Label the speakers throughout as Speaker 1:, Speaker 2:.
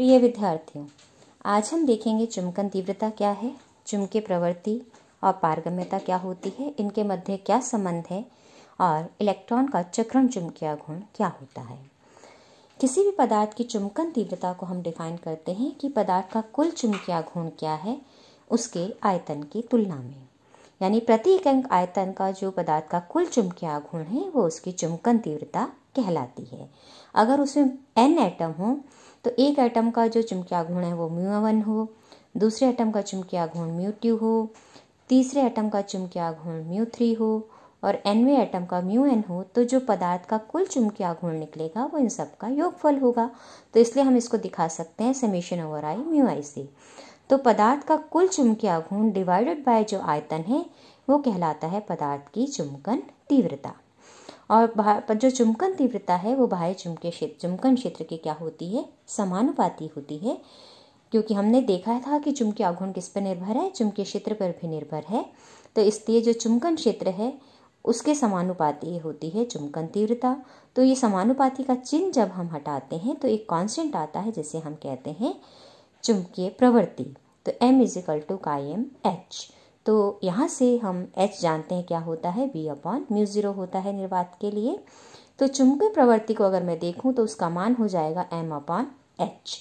Speaker 1: प्रिय विद्यार्थियों आज हम देखेंगे चुमकन तीव्रता क्या है चुमके प्रवृत्ति और पारगम्यता क्या होती है इनके मध्य क्या संबंध है और इलेक्ट्रॉन का चक्रण चुमकीय गुण क्या होता है किसी भी पदार्थ की चुमकन तीव्रता को हम डिफाइन करते हैं कि पदार्थ का कुल चुमकीय गुण क्या है उसके आयतन की तुलना में यानी प्रति इकाई आयतन का जो पदार्थ का कुल चुमकीय गुण है वो उसकी चुमकन तीव्रता कहलाती है अगर उसमें एन एटम हों तो एक आइटम का जो चुमकिया घूर्ण है वो म्यू वन हो दूसरे आइटम का चुमकिया घूर्ण म्यू टू हो तीसरे एटम का चुमकिया घूर्ण म्यू थ्री हो और एनवे आइटम का म्यू एन हो तो जो पदार्थ का कुल चुमकिया घूर्ण निकलेगा वो इन सब का योगफल होगा तो इसलिए हम इसको दिखा सकते हैं summation over I mu I से तो पदार्थ का कुल चुमकिया घूर्ण डिवाइडेड बाय जो आयतन है वो कहलाता है पदार्थ की चुमकन तीव्रता और जो चुमकन तीव्रता है वो बाह्य चुमके क्षेत्र चुमकन क्षेत्र की क्या होती है समानुपाती होती है क्योंकि हमने देखा था कि चुमके आघूर्ण किस पर निर्भर है चुमके क्षेत्र पर भी निर्भर है तो इसलिए जो चुमकन क्षेत्र है उसके समानुपाती होती है चुमकन तीव्रता तो ये समानुपाती का चिन्ह जब हम हटाते हैं तो एक कांस्टेंट आता है जिसे हम कहते हैं चुमकीय प्रवृत्ति तो एम इज इक्वल टू का एम एच तो यहाँ से हम एच जानते हैं क्या होता है बी अपॉन म्यू ज़ीरो होता है निर्वात के लिए तो चुंबकीय प्रवृत्ति को अगर मैं देखूँ तो उसका मान हो जाएगा एम अपॉन एच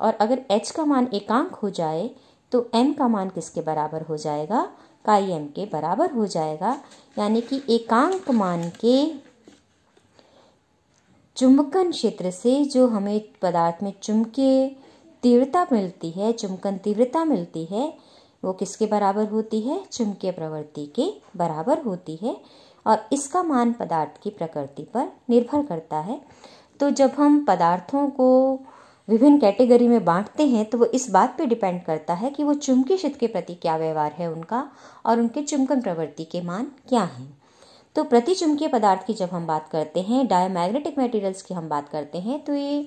Speaker 1: और अगर एच का मान एकांक हो जाए तो एम का मान किसके बराबर हो जाएगा काई एम के बराबर हो जाएगा यानी कि एकांक मान के चुंबकन क्षेत्र से जो हमें पदार्थ में चुंबकीय तीव्रता मिलती है चुंबकन तीव्रता मिलती है वो किसके बराबर होती है चुंबकीय प्रवृत्ति के बराबर होती है और इसका मान पदार्थ की प्रकृति पर निर्भर करता है तो जब हम पदार्थों को विभिन्न कैटेगरी में बांटते हैं तो वो इस बात पे डिपेंड करता है कि वो चुंबकीय क्षेत्र के प्रति क्या व्यवहार है उनका और उनके चुंबकन प्रवृत्ति के मान क्या हैं तो प्रति चुंबकीय पदार्थ की जब हम बात करते हैं डायमैग्नेटिक मटेरियल्स की हम बात करते हैं तो ये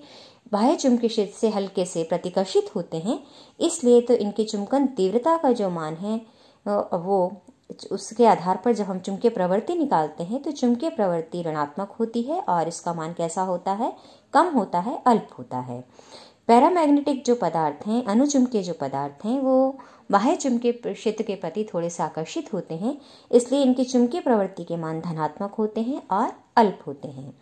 Speaker 1: बाह्य चुंबकीय क्षेत्र से हल्के से प्रतिकर्षित होते हैं इसलिए तो इनके चुंबकन तीव्रता का जो मान है वो उसके आधार पर जब हम चुंबकीय प्रवृत्ति निकालते हैं तो चुंबकीय प्रवृत्ति ऋणात्मक होती है और इसका मान कैसा होता है कम होता है अल्प होता है पैरामैग्नेटिक जो पदार्थ हैं अनुचुंबकीय जो पदार्थ हैं वो बाह्य चुंबकीय क्षेत्र के प्रति थोड़े से आकर्षित होते हैं इसलिए इनकी चुंबकीय प्रवृत्ति के मान धनात्मक होते हैं और अल्प होते हैं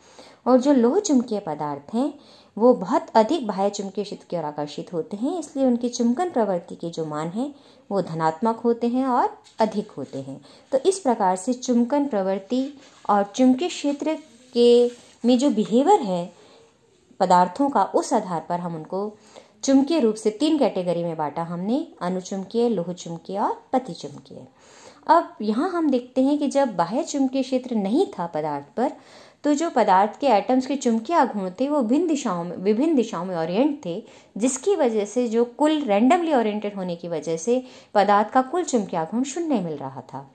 Speaker 1: और जो लोह चुंबकीय पदार्थ हैं वो बहुत अधिक बाह्य चुंबकीय क्षेत्र की ओर आकर्षित होते हैं इसलिए उनकी चुंबकन प्रवृत्ति के जो मान हैं वो धनात्मक होते हैं और अधिक होते हैं तो इस प्रकार से चुंबकन प्रवृत्ति और चुंबकीय क्षेत्र के में जो बिहेवियर है पदार्थों का उस आधार पर हम उनको चुंबकीय रूप से तीन कैटेगरी में बांटा हमने अनुचुंबकीय लोह चुंबकीय और पति चुंबकीय अब यहाँ हम देखते हैं कि जब बाह्य चुंबकीय क्षेत्र नहीं था पदार्थ पर तो जो पदार्थ के एटम्स के चुंबकीय आघूर्ण थे वो भिन्न दिशाओं में विभिन्न दिशाओं में ओरिएंट थे जिसकी वजह से जो कुल रैंडमली ओरिएंटेड होने की वजह से पदार्थ का कुल चुंबकीय आघूर्ण शून्य मिल रहा था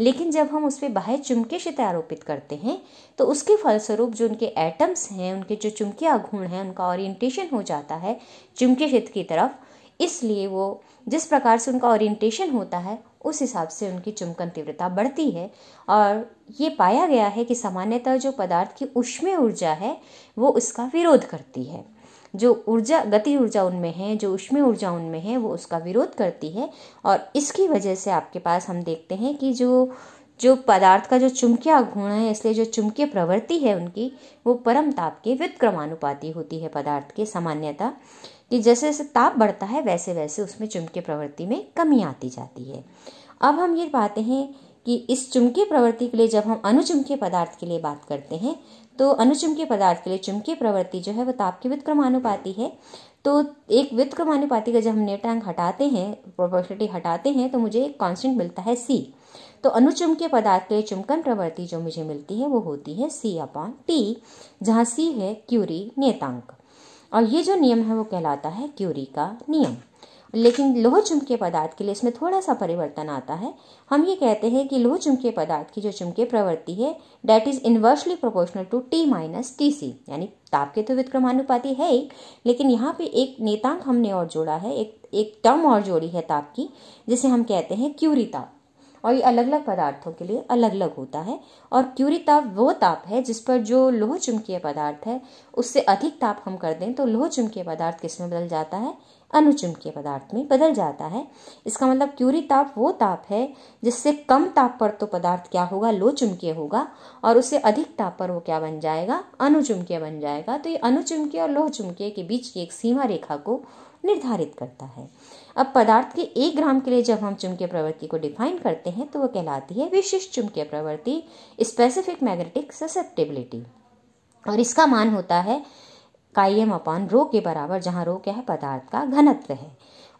Speaker 1: लेकिन जब हम उस पर बाह्य चुमके से आरोपित करते हैं तो उसके फलस्वरूप जो उनके एटम्स हैं उनके जो चुमकी आघूर्ण हैं उनका ओरिएंटेशन हो जाता है चुमके क्षेत्र की तरफ इसलिए वो जिस प्रकार से उनका ओरिएंटेशन होता है उस हिसाब से उनकी चुंबकन तीव्रता बढ़ती है और ये पाया गया है कि सामान्यतः जो पदार्थ की उष्मीय ऊर्जा है वो उसका विरोध करती है जो ऊर्जा गति ऊर्जा उनमें है जो उष्मीय ऊर्जा उनमें है वो उसका विरोध करती है और इसकी वजह से आपके पास हम देखते हैं कि जो जो पदार्थ का जो चुमकीय गुण है इसलिए जो चुमकीय प्रवृत्ति है उनकी वो परम ताप के व्युत्क्रमानुपाती होती है पदार्थ के सामान्यता कि जैसे जैसे ताप बढ़ता है वैसे वैसे उसमें चुमकीय प्रवृत्ति में कमी आती जाती है अब हम ये पाते हैं कि इस चुमकी प्रवृत्ति के लिए जब हम अनुचुमके पदार्थ के लिए बात करते हैं तो अनुचुमके पदार्थ के लिए चुमकी प्रवृत्ति जो है वो ताप की व्युतक्रमानुपाती है तो एक क्रमानुपाति का जब हम नेटांग हटाते हैं प्रोपोर्शनिटी हटाते हैं तो मुझे एक कॉन्स्टेंट मिलता है सी तो अनुचुमके पदार्थ के लिए चुमकन प्रवृत्ति जो मुझे मिलती है वो होती है सी अपॉन टी जहाँ सी है क्यूरी नेतांक और ये जो नियम है वो कहलाता है क्यूरी का नियम लेकिन लोह चुंबकीय पदार्थ के लिए इसमें थोड़ा सा परिवर्तन आता है हम ये कहते हैं कि लोह चुंबकीय पदार्थ की जो चुंबकीय प्रवृत्ति है that is inversely proportional to T minus T C यानी ताप के तो विक्रमानुपाति है ही लेकिन यहाँ पे एक नेतांक हमने और जोड़ा है एक एक टर्म और जोड़ी है ताप की जिसे हम कहते हैं क्यूरी ताप और ये अलग अलग पदार्थों के लिए अलग अलग होता है और क्यूरी ताप वो ताप है जिस पर जो लोह चुंबकीय पदार्थ है उससे अधिक ताप हम कर दें तो लोह चुंबकीय पदार्थ किस में बदल जाता है अनुचुंबकीय पदार्थ में बदल जाता है इसका मतलब क्यूरी ताप वो ताप है जिससे कम ताप पर तो पदार्थ क्या होगा लो चुंबकीय होगा और उससे अधिक ताप पर वो क्या बन जाएगा अनुचुंबकीय बन जाएगा तो ये अनुचुंबकीय और लोह चुंबकीय के बीच की एक सीमा रेखा को निर्धारित करता है अब पदार्थ के एक ग्राम के लिए जब हम चुंबकीय प्रवृत्ति को डिफाइन करते हैं तो वह कहलाती है विशिष्ट चुंबकीय प्रवृत्ति स्पेसिफिक मैग्नेटिक ससेप्टेबिलिटी और इसका मान होता है कायम अपान रो के बराबर जहाँ रो क्या है पदार्थ का घनत्व है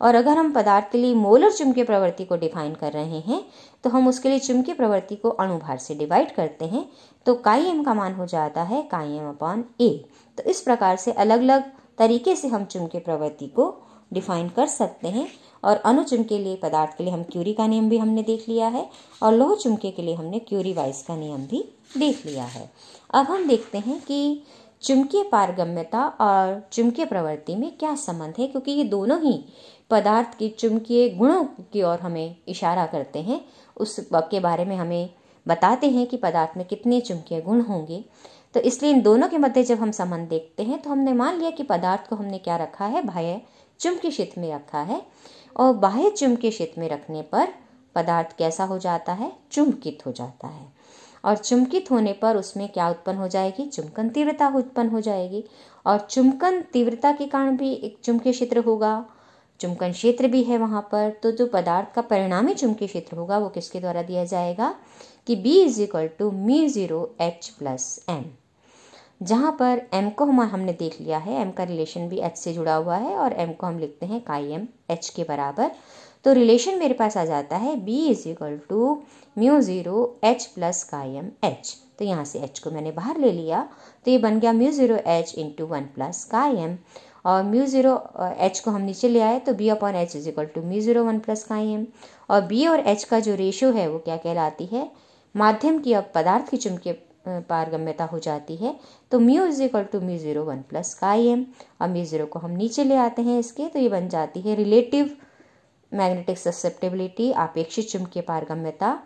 Speaker 1: और अगर हम पदार्थ के लिए मोलर चुमके प्रवृत्ति को डिफाइन कर रहे हैं तो हम उसके लिए चुमके प्रवृत्ति को अणुभार से डिवाइड करते हैं तो काई का मान हो जाता है काई अपान ए तो इस प्रकार से अलग अलग तरीके से हम चुमके प्रवृत्ति को डिफाइन कर सकते हैं और अनु के लिए पदार्थ के लिए हम क्यूरी का नियम भी हमने देख लिया है और लोह चुमके के लिए हमने क्यूरी वाइस का नियम भी देख लिया है अब हम देखते हैं कि चुंबकीय पारगम्यता और चुंबकीय प्रवृत्ति में क्या संबंध है क्योंकि ये दोनों ही पदार्थ के चुंबकीय गुणों की ओर हमें इशारा करते हैं उस के बारे में हमें बताते हैं कि पदार्थ में कितने चुंबकीय गुण होंगे तो इसलिए इन दोनों के मध्य जब हम संबंध देखते हैं तो हमने मान लिया कि पदार्थ को हमने क्या रखा है बाह्य चुंबकीय क्षेत्र में रखा है और बाह्य चुंबकीय क्षेत्र में रखने पर पदार्थ कैसा हो जाता है चुंबकित हो जाता है और चुमकित होने पर उसमें क्या उत्पन्न हो जाएगी चुमकन तीव्रता उत्पन्न हो जाएगी और चुमकन तीव्रता के कारण भी एक चुमकी क्षेत्र होगा चुमकन क्षेत्र भी है वहाँ पर तो जो पदार्थ का परिणामी चुमकी क्षेत्र होगा वो किसके द्वारा दिया जाएगा कि B is equal to mu zero H plus M जहाँ पर एम को हम हमने देख लिया है एम का रिलेशन भी एच से जुड़ा हुआ है और एम को हम लिखते हैं काई एम एच के बराबर तो रिलेशन मेरे पास आ जाता है B is equal to mu zero H plus कायम एच तो यहाँ से एच को मैंने बाहर ले लिया तो ये बन गया mu zero H into one plus कायम और म्यू ज़ीरो एच को हम नीचे ले आए तो B upon H is equal to mu zero one plus का एम और बी और एच का जो रेशो है वो क्या कहलाती है माध्यम की अब पदार्थ की चुमके पारगम्यता हो जाती है तो mu is equal to mu zero one plus का एम और म्यू ज़ीरो को हम नीचे ले आते हैं इसके तो ये बन जाती है रिलेटिव मैग्नेटिक ससेप्टेबिलिटी आपेक्षित चुंबकीय पारगम्यता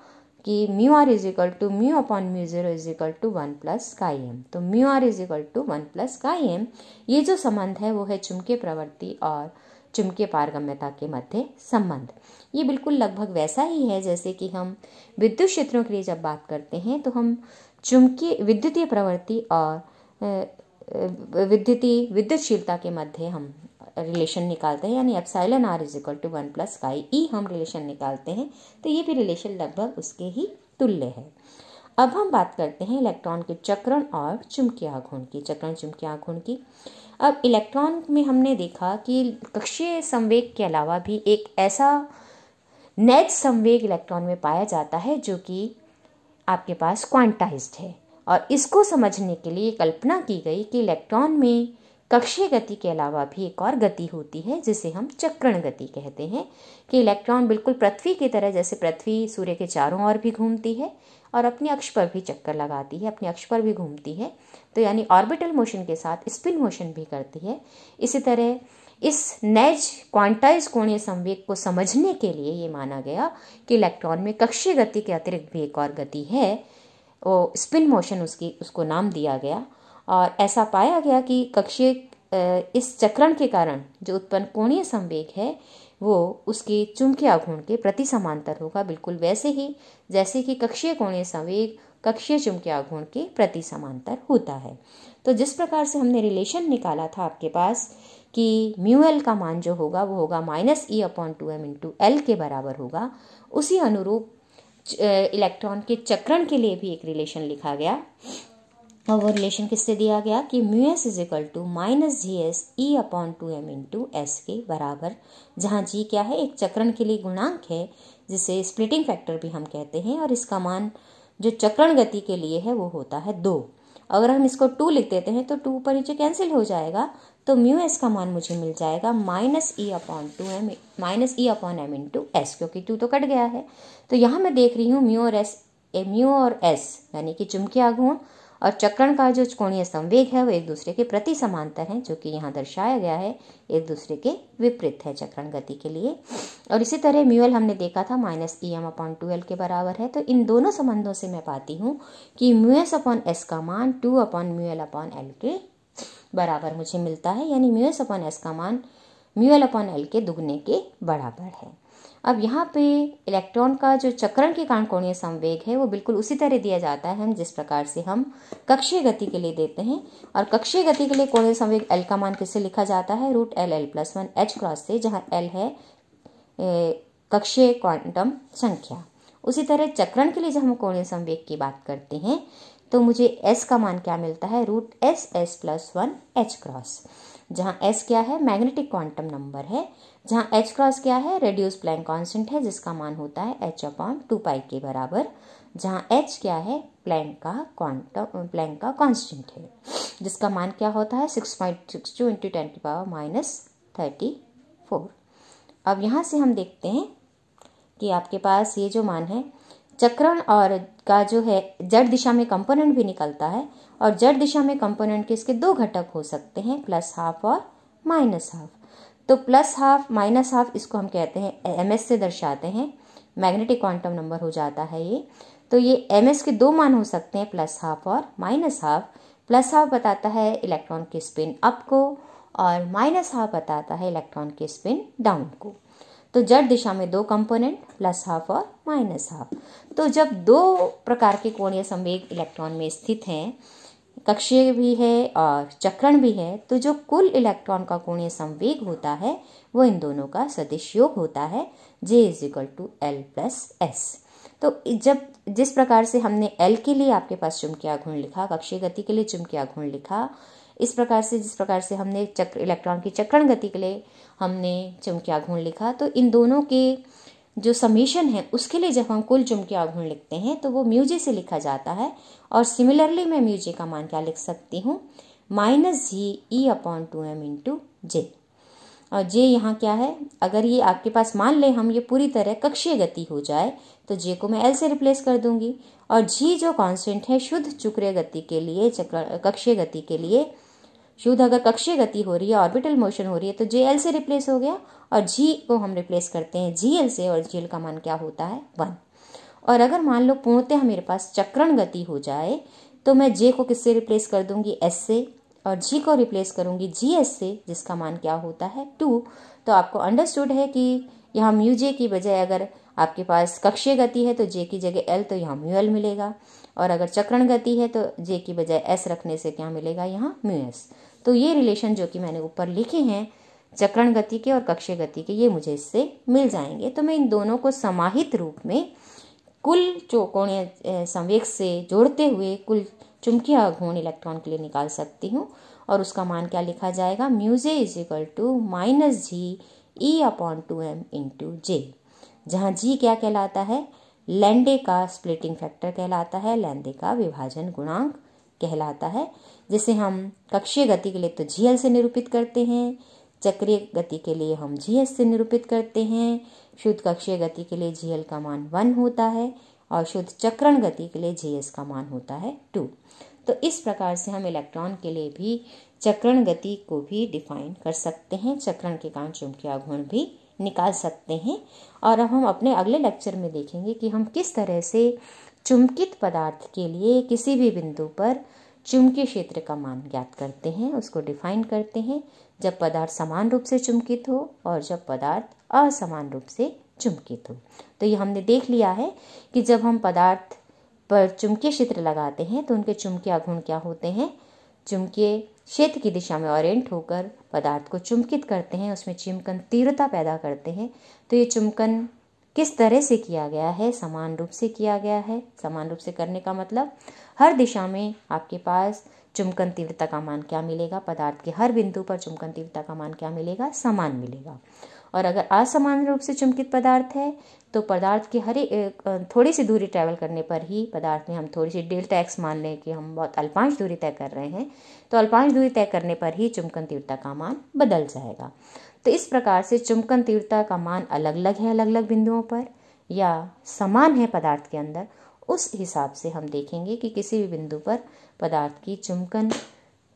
Speaker 1: कि mu R is equal to mu upon mu zero is equal to one plus का एम तो mu R is equal to one plus का एम ये जो संबंध है वो है चुमके प्रवृत्ति और चुमके पारगम्यता के मध्य संबंध ये बिल्कुल लगभग वैसा ही है जैसे कि हम विद्युत क्षेत्रों के लिए जब बात करते हैं तो हम चुमके विद्युतीय प्रवृत्ति और विद्युतीय विद्युतशीलता के मध्य हम रिलेशन निकालते हैं यानी epsilon R is equal to one plus chi E हम रिलेशन निकालते हैं तो ये भी रिलेशन लगभग उसके ही तुल्य है अब हम बात करते हैं इलेक्ट्रॉन के चक्रण और चुमकी आघूर्ण की चक्रण चुमकिया आघूर्ण की अब इलेक्ट्रॉन में हमने देखा कि कक्षीय संवेग के अलावा भी एक ऐसा नैच संवेग इलेक्ट्रॉन में पाया जाता है जो कि आपके पास क्वांटाइज्ड है और इसको समझने के लिए कल्पना की गई कि इलेक्ट्रॉन में कक्षीय गति के अलावा भी एक और गति होती है जिसे हम चक्रण गति कहते हैं कि इलेक्ट्रॉन बिल्कुल पृथ्वी की तरह जैसे पृथ्वी सूर्य के चारों ओर भी घूमती है और अपने अक्ष पर भी चक्कर लगाती है अपने अक्ष पर भी घूमती है तो यानी ऑर्बिटल मोशन के साथ स्पिन मोशन भी करती है इसी तरह इस नैज क्वांटाइज कोणीय संवेग को समझने के लिए ये माना गया कि इलेक्ट्रॉन में कक्षीय गति के अतिरिक्त भी एक और गति है वो स्पिन मोशन उसकी उसको नाम दिया गया और ऐसा पाया गया कि कक्षीय इस चक्रण के कारण जो उत्पन्न कोणीय संवेग है वो उसके चुंबकीय आघूर्ण के प्रति समांतर होगा बिल्कुल वैसे ही जैसे कि कक्षीय कोणीय संवेग कक्षीय चुंबकीय आघूर्ण के प्रति समांतर होता है तो जिस प्रकार से हमने रिलेशन निकाला था आपके पास कि म्यू एल का मान जो होगा वो होगा minus E upon two M into L के बराबर होगा उसी अनुरूप इलेक्ट्रॉन के चक्रण के लिए भी एक रिलेशन लिखा गया अब वो रिलेशन किससे दिया गया कि mu S is equal to minus G S E upon two M into S के बराबर जहाँ जी क्या है एक चक्रण के लिए गुणांक है जिसे स्प्लिटिंग फैक्टर भी हम कहते हैं और इसका मान जो चक्रण गति के लिए है वो होता है दो अगर हम इसको टू लिख देते हैं तो टू ऊपर नीचे कैंसिल हो जाएगा तो म्यू एस का मान मुझे मिल जाएगा minus E upon two M minus E upon M into S क्योंकि टू तो कट गया है तो यहाँ मैं देख रही हूँ म्यू और एस म्यू और एस यानी कि चुमकी आघूर्ण और चक्रण का जो कोणीय संवेग है वो एक दूसरे के प्रति समांतर है जो कि यहाँ दर्शाया गया है एक दूसरे के विपरीत है चक्रण गति के लिए और इसी तरह म्यूएल हमने देखा था minus E M upon two L के बराबर है तो इन दोनों संबंधों से मैं पाती हूँ कि म्यूएस अपॉन एस का मान two upon mu L upon L के बराबर मुझे मिलता है यानी म्यूएस अपॉन एस का मान म्यूएल अपॉन एल के दुगने के बराबर है अब यहाँ पे इलेक्ट्रॉन का जो चक्रण के कारण कोणीय संवेग है वो बिल्कुल उसी तरह दिया जाता है हम जिस प्रकार से हम कक्षीय गति के लिए देते हैं और कक्षीय गति के लिए कोणीय संवेग एल का मान किससे लिखा जाता है root L L plus one H cross से जहाँ एल है कक्षीय क्वांटम संख्या उसी तरह चक्रण के लिए जब हम कोणीय संवेग की बात करते हैं तो मुझे एस का मान क्या मिलता है root S S plus one H cross जहाँ एस क्या है मैग्नेटिक क्वांटम नंबर है जहाँ एच क्रॉस क्या है रेड्यूस प्लैंक कॉन्सेंट है जिसका मान होता है एच अपॉन टू पाई के बराबर जहाँ एच क्या है प्लैंक का क्वांटम प्लैंक का कॉन्सटेंट है जिसका मान क्या होता है six point six two into ten की पावर माइनस थर्टी फोर अब यहाँ से हम देखते हैं कि आपके पास ये जो मान है चक्रण और का जो है जड़ दिशा में कंपोनेंट भी निकलता है और जड़ दिशा में कंपोनेंट के इसके दो घटक हो सकते हैं प्लस हाफ और माइनस हाफ तो प्लस हाफ माइनस हाफ इसको हम कहते हैं एम से दर्शाते हैं मैग्नेटिक क्वांटम नंबर हो जाता है ये तो ये एम के दो मान हो सकते हैं प्लस हाफ और माइनस हाफ प्लस हाफ बताता है इलेक्ट्रॉन के स्पिन अप को और माइनस हाफ बताता है इलेक्ट्रॉन के स्पिन डाउन को तो जड़ दिशा में दो कंपोनेंट प्लस हाफ और माइनस हाफ तो जब दो प्रकार के कोणीय संवेग इलेक्ट्रॉन में स्थित हैं कक्षीय भी है और चक्रण भी है तो जो कुल इलेक्ट्रॉन का कोणीय संवेग होता है वो इन दोनों का सदिश योग होता है J is equal to L plus S तो जब जिस प्रकार से हमने एल के लिए आपके पास चुंबकीय घूर्ण लिखा कक्षीय गति के लिए चुंबकीय घूर्ण लिखा इस प्रकार से जिस प्रकार से हमने चक्र इलेक्ट्रॉन की चक्रण गति के लिए हमने चुमकी आघूर्ण लिखा तो इन दोनों के जो समीशन है उसके लिए जब हम कुल चुमकिया आघूर्ण लिखते हैं तो वो म्यूजे से लिखा जाता है और सिमिलरली मैं म्यूजे का मान क्या लिख सकती हूँ minus G E e upon two M into J और जे यहाँ क्या है अगर ये आपके पास मान ले हम ये पूरी तरह कक्षीय गति हो जाए तो जे को मैं एल से रिप्लेस कर दूंगी और जी जो कांस्टेंट है शुद्ध चुक्रीय गति के लिए चक्र कक्षीय गति के लिए शुद्ध अगर कक्षीय गति हो रही है ऑर्बिटल मोशन हो रही है तो जे एल से रिप्लेस हो गया और जी को हम रिप्लेस करते हैं जी एल से और जी एल का मान क्या होता है वन और अगर मान लो पूर्णतः मेरे पास चक्रण गति हो जाए तो मैं जे को किससे रिप्लेस कर दूंगी एस से और जी को रिप्लेस करूंगी जी एस से जिसका मान क्या होता है टू तो आपको अंडरस्टूड है कि यहाँ म्यू जे की बजाय अगर आपके पास कक्षीय गति है तो जे की जगह एल तो यहाँ म्यू एल मिलेगा और अगर चक्रण गति है तो जे की बजाय एस रखने से क्या मिलेगा यहाँ म्यू एस तो ये रिलेशन जो कि मैंने ऊपर लिखे हैं चक्रण गति के और कक्ष गति के ये मुझे इससे मिल जाएंगे तो मैं इन दोनों को समाहित रूप में कुल चौकोणीय संवेग से जोड़ते हुए कुल चुंबकीय अघूर्ण इलेक्ट्रॉन के लिए निकाल सकती हूँ और उसका मान क्या लिखा जाएगा mu J is equal to minus G E upon two M into J जहाँ जी क्या कहलाता है लैंडे का स्प्लिटिंग फैक्टर कहलाता है लैंडे का विभाजन गुणांक कहलाता है जिसे हम कक्षीय गति के लिए तो जी से निरूपित करते हैं चक्रीय गति के लिए हम जी से निरूपित करते हैं शुद्ध कक्षीय गति के लिए जी का मान वन होता है और शुद्ध चक्रण गति के लिए जी का मान होता है टू तो इस प्रकार से हम इलेक्ट्रॉन के लिए भी चक्रण गति को भी डिफाइन कर सकते हैं चक्रण के कारण चुंबकीय आघूर्ण भी निकाल सकते हैं और अब हम अपने अगले लेक्चर में देखेंगे कि हम किस तरह से चुंबकित पदार्थ के लिए किसी भी बिंदु पर चुंबकीय क्षेत्र का मान ज्ञात करते हैं उसको डिफाइन करते हैं जब पदार्थ समान रूप से चुंबकित हो और जब पदार्थ असमान रूप से चुंबकित हो तो ये हमने देख लिया है कि जब हम पदार्थ पर चुंबकीय क्षेत्र लगाते हैं तो उनके चुंबकीय गुण क्या होते हैं चुंबकीय क्षेत्र की दिशा में ओरिएंट होकर पदार्थ को चुंबकित करते हैं उसमें चुंबकन तीव्रता पैदा करते हैं तो ये चुंबकन किस तरह से किया गया है समान रूप से किया गया है समान रूप से करने का मतलब हर दिशा में आपके पास चुमकन तीव्रता का मान क्या मिलेगा पदार्थ के हर बिंदु पर चुमकन तीव्रता का मान क्या मिलेगा समान मिलेगा और अगर असमान रूप से चुमकित पदार्थ है तो पदार्थ के हरे थोड़ी सी दूरी ट्रैवल करने पर ही पदार्थ में हम थोड़ी सी डेल्टा एक्स मान लें कि हम बहुत अल्पांश दूरी तय कर रहे हैं तो अल्पांश दूरी तय करने पर ही चुमकन तीव्रता का मान बदल जाएगा तो इस प्रकार से चुंबकन तीव्रता का मान अलग अलग है अलग अलग बिंदुओं पर या समान है पदार्थ के अंदर उस हिसाब से हम देखेंगे कि किसी भी बिंदु पर पदार्थ की चुंबकन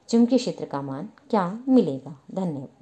Speaker 1: चुंबकीय क्षेत्र का मान क्या मिलेगा धन्यवाद